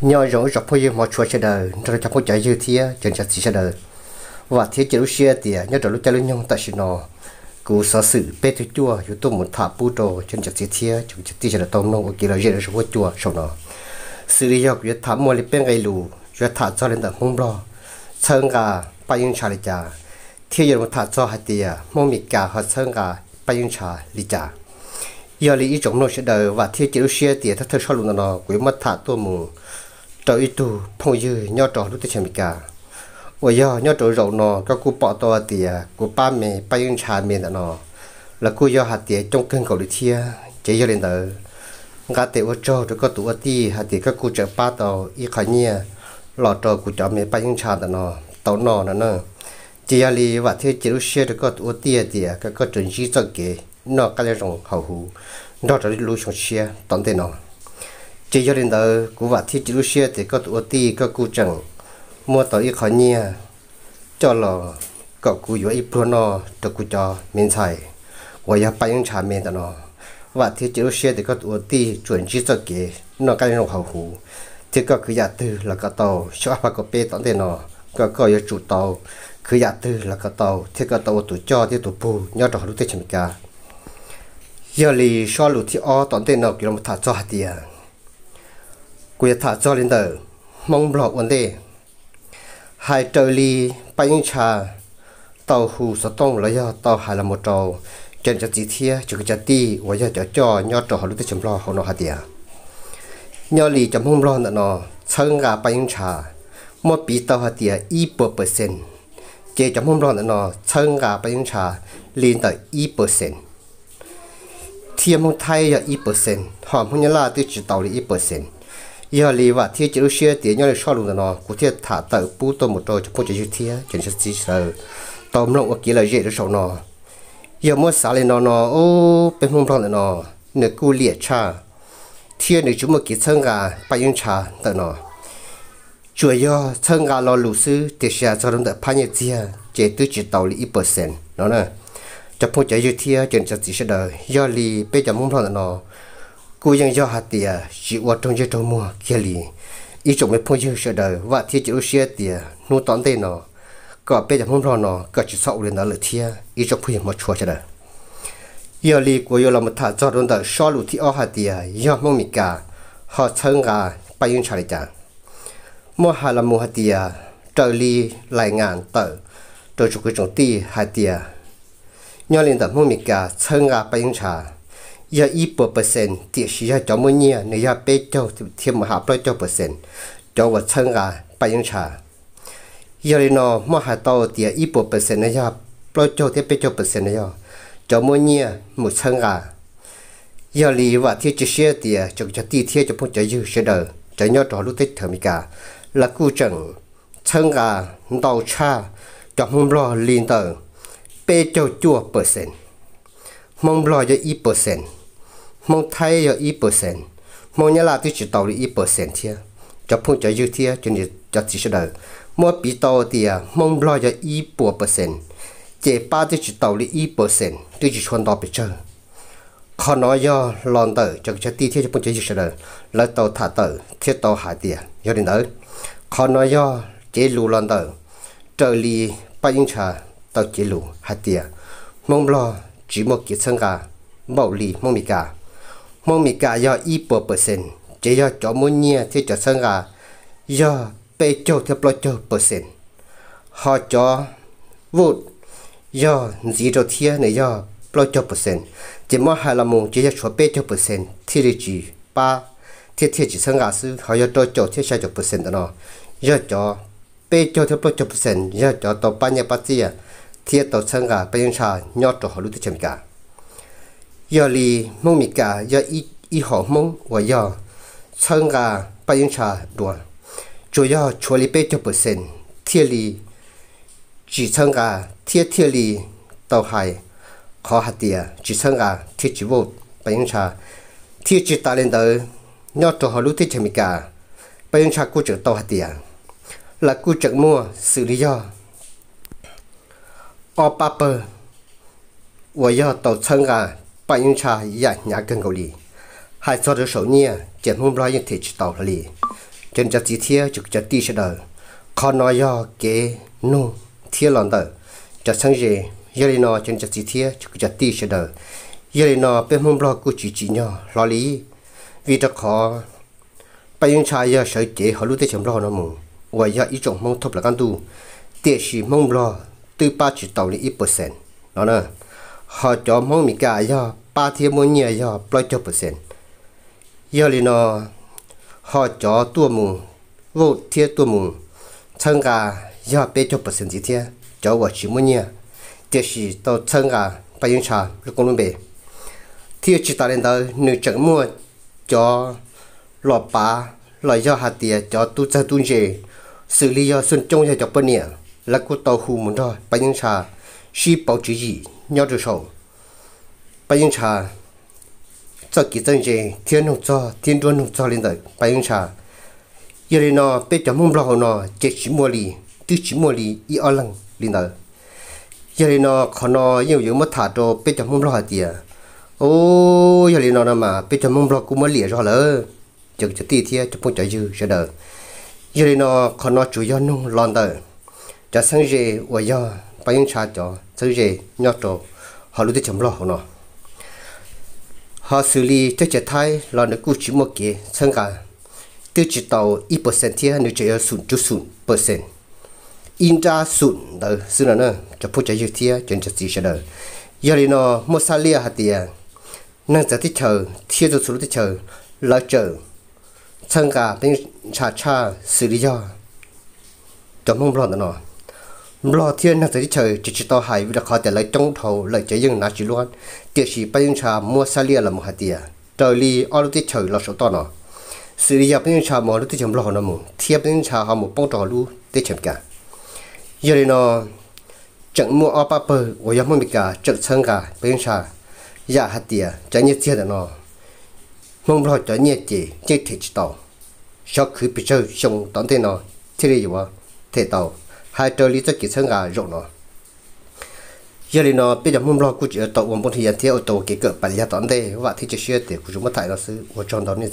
nhờ rồi cho phơi mà chua sẽ đời rồi cho phơi chạy dư thế chân chặt sẽ đời và thế chỉ lúc xe thì nhớ rồi lúc chạy lúc nhung tại sự nó cú sở sự bê thứ chua chúng tôi muốn thả bút đồ chân chặt sẽ thía chân chặt sẽ đời tông nông kia là dễ rồi phơi chua sau nó xử lý dọc việc thả mua lên bên gây lù rồi thả cho lên tận hôm lo sơn gà bay yên trà lịch trà thía giờ mà thả cho hạt tia mông mì gà hoặc sơn gà bay yên trà lịch trà giờ lý ý chống nô sẽ đời và thế chỉ lúc xe thì thật thật sau lùn nó quý mất thả tôi mù cho ít tu phong dư nhau trò lúc tới xem cả ôi giờ nhau trò rộng nó các cụ bỏ to thì cụ ba mẹ ba yên cha mẹ nó là cụ do hạt tiền trong cơn cầu đi thia chỉ cho lên tới ngã tiền ô cho rồi có tụ ô ti hạt tiền các cụ chợ ba tàu y khỏi nhia lọ trò cụ cho mẹ ba yên cha nó tàu nó nó nữa chỉ là lý và thế chỉ lúc xưa được có tụ ô ti thì các có chuẩn chỉ cho kể nó cái này rồng hậu hủ nó trở đi lúc xuống xe tận thế nó chỉ cho đến đó cũng vật thì chỉ xe thì có tuổi ti có cụ chẳng mua tàu ít khó nhia cho lò có cụ yếu ít pro nó cho cụ cho vật thì chỉ xe thì có tuổi ti chuẩn chỉ cho kỹ nó cái nó hậu hủ thì có cứ giả tư là có tàu cho và có bê tận thế nó có có yếu chủ tàu cứ giả tư là có tàu thì có tàu tụ cho thì tụ bù nhau đó lúc thế chậm cả giờ lì so lụt thì o tận thế nó kiểu một thả cho hạt tiền quê thả cho linh tờ mong blog vấn đề hai trời ly bay những trà tàu hù sợ tông lấy tàu hai là một trầu trên cho chỉ thia chụp cho ti và cho cho cho nho trò họ lúc tới chấm lo họ nó hạt tiền nho lì chấm mong lo nữa nó chân gà bay những trà một bị tàu hạt tiền ít bờ percent chế chấm mong lo nữa nó chân gà bay những trà lên tới ít percent thiêm mong thay là ít percent họ không nhớ là tôi chỉ tàu là ít percent giờ lì và thiết chế xe tiền nhau để so luôn nó cụ thiết thả tờ bút tôi một trò cho bút chế thiết chỉ sẽ chỉ sợ tôm lộng ở kia là dễ được sầu nó giờ mua xả lên nó nó ô bên mông là nó nửa cu liệt cha thiên nửa chúng mà kia thân gà bảy yên cha tờ nó chủ yếu thân gà lo lù sư thì sẽ cho đồng tờ phá nhiệt chia chế tư chỉ tàu lì ít phần nó nè cho bút chế thiết chỉ sẽ chỉ sợ giờ lì bây giờ mông là nó cú dân do hạt tiề chỉ hoạt trong chế trong mua kia lì ý chụp mấy phong chiêu sửa đời và thiết chữ xe tiề nu tón tê nó có bây giờ không rõ nó có chỉ sậu lên nó lợi thiê ý chụp phong một chùa chưa đời giờ lì của giờ là một thà cho đơn đời so lụt thì ở hạt tiề do mong mì cả họ chân gà bay yên trả lại mua hà là mua hạt tiề trời lì lại ngàn tờ trời chụp cái trồng ti hạt tiề nhớ lên tập mong mì cả chân gà bay yên trả giờ ít bộ percent tiếc sĩ cho cho mỗi nhà nếu giờ bé cho thêm một hạt bao cho percent cho vật chân à bảy nhân trà giờ này nó mà hạt to tiếc ít bộ percent này giờ bao cho thêm bé cho percent này giờ cho mỗi nhà một chân à giờ lì và thiết chỉ xe tiếc cho cho tiếc thiết cho phong cho dư sẽ đỡ cho nhau cho lúc tết thầm cả là cú trần chân gà, đầu cha cho không lo liền tờ bé cho chua percent mong lo cho ít percent mong thay cho ít percent mong nhớ là tôi chỉ tàu đi ít percent thia cho phun cho dư thia cho nên cho chỉ số đời mua bị tàu thì mong lo cho ít bộ percent chế ba tôi chỉ tàu đi ít percent tôi chỉ chọn tàu bị chơi khó nói do lon tờ cho cho ti thia cho phun cho dư số đời lấy tàu thả tờ thiết tàu hải tiền do đến đấy khó nói do chế lù lon tờ trợ lý ba yên trà tàu chế lù hải tiền mong lo chỉ một cái sân cả bảo lì mong mì cả mong mì cả do ít bộ percent chỉ do cho muốn nhia thì cho sân cả do bê châu theo bao châu percent họ cho vụt do gì đầu thiên này do bao châu percent chỉ mỗi hai là mùng chỉ do cho bê châu percent thì chỉ ba thì thì chỉ sân cả sư họ do cho châu thì sai cho percent đó nó do cho bê châu theo bao châu percent do cho tàu ba nhà ba tia thiết tàu chân cả bây giờ nhỏ trò họ lúc tới chậm cả giờ lì mong mì cả giờ ít ít họ mong và giờ chân cả bây giờ đùa chủ yếu chủ lý bây giờ bớt sen thiết lì chỉ chân cả thiết thiết lì tàu hải khó hạt địa chỉ chân cả thiết chỉ vô bây giờ thiết chỉ ta lên tới nhỏ trò họ lúc tới chậm cả bây giờ cô trưởng tàu hạt địa là cô trưởng mua xử lý do อปาเปอร์我要到参加白云茶演演更高里，还做着少年，见红老人提起到了里，真这几天就这地识到，看那要给弄天冷的，这生日夜里呢真这几天就这地识到，夜里呢白红老顾几几呢老里，为着看白云茶要谁给和路的什么老那么，我要一种梦透不了干度，但是梦不了。tư ba chỉ tàu là ít percent đó nè họ cho mong mình cả do ba thiên muốn nhiều do bao nhiêu percent giờ thì nó họ cho tua mù vô thiên tua mù chẳng cả do bao nhiêu percent gì thiên cho vợ chỉ muốn nhiều tiếc gì tao chẳng cả bao nhiêu trà lúc con bé thiên chỉ ta lên đó nữ chẳng mua cho lọ bà lọ do hạt tiền cho tu cha tu gì xử lý do xuân trung cho cho bên nhà là cô tàu hù muốn đó bây giờ trà, khi bảo chỉ gì nhau được sầu bây giờ cha cho kỹ chân gì thiên nụ cho thiên đuôi nụ cho lên đời bây giờ cha giờ đây nó bây giờ mông lo nó chết chỉ mua lì tư chỉ mua lì y ở lăng lên đời giờ đây nó khó nó nhiều nhiều mất thả cho bây giờ mông lo tiệt ô giờ đây nó mà bây giờ mông lo cũng mới lìa rồi lỡ chừng chừng tí thì chụp bông chạy dư sẽ đỡ giờ đây nó khó nó chủ yếu nung lon đời จะสังเกตว่าไปยังชาจอสังเกตยอดโตฮารุที่จำลองเนาะฮาสุลีจะจะไทยลอาในกู้ชิมเกะสังกัาตัวจิตเออีเปอร์เซ็นต์ที่หนึ่งจะศูนย์จุดศูนย์เปอร์เซ็นต์อินจาศูนย์เดอซึ่งนั่นจะพูดจะยุดเที่ยจนจะสี่เดอร์ยารีนอมอซาเลียฮัตเตียนั่งจะที่เชิอเที่ยวจุะสุดที่เชธอลราเจอช่งกาเป็นชาชาสุริยาจอมมุ่งร้อนะเนาะ lo thiên là tới trời chỉ chỉ to hải vì đã khó để lấy trong thầu lấy chế dừng nát chỉ luôn tiếc sĩ bây giờ cha mua xa lia là một hạt tiền trời li ở lúc trời là số to nó sự lý bây giờ cha mua lúc chấm lo nó mù thiệp bây giờ cha họ một bông trò lu để chấm cả giờ đây nó chẳng mua ở ba bờ ở nhà mua cả chẳng sang cả bây giờ cha giả dạ hạt tiền chẳng nhiệt tiền nó mong lo chẳng nhiệt gì chỉ thể chỉ tàu sau khi bây giờ xong tận thế nó thế này rồi thế tàu hai trâu lý chắc kỹ sân gà rộng nó giờ thì nó bây giờ muốn lo cũng chỉ ở tàu một bông thì giờ theo tàu kỹ cỡ bảy giờ tón đây và thì chỉ xe để cũng chúng mất tại nó xứ một trong đó nên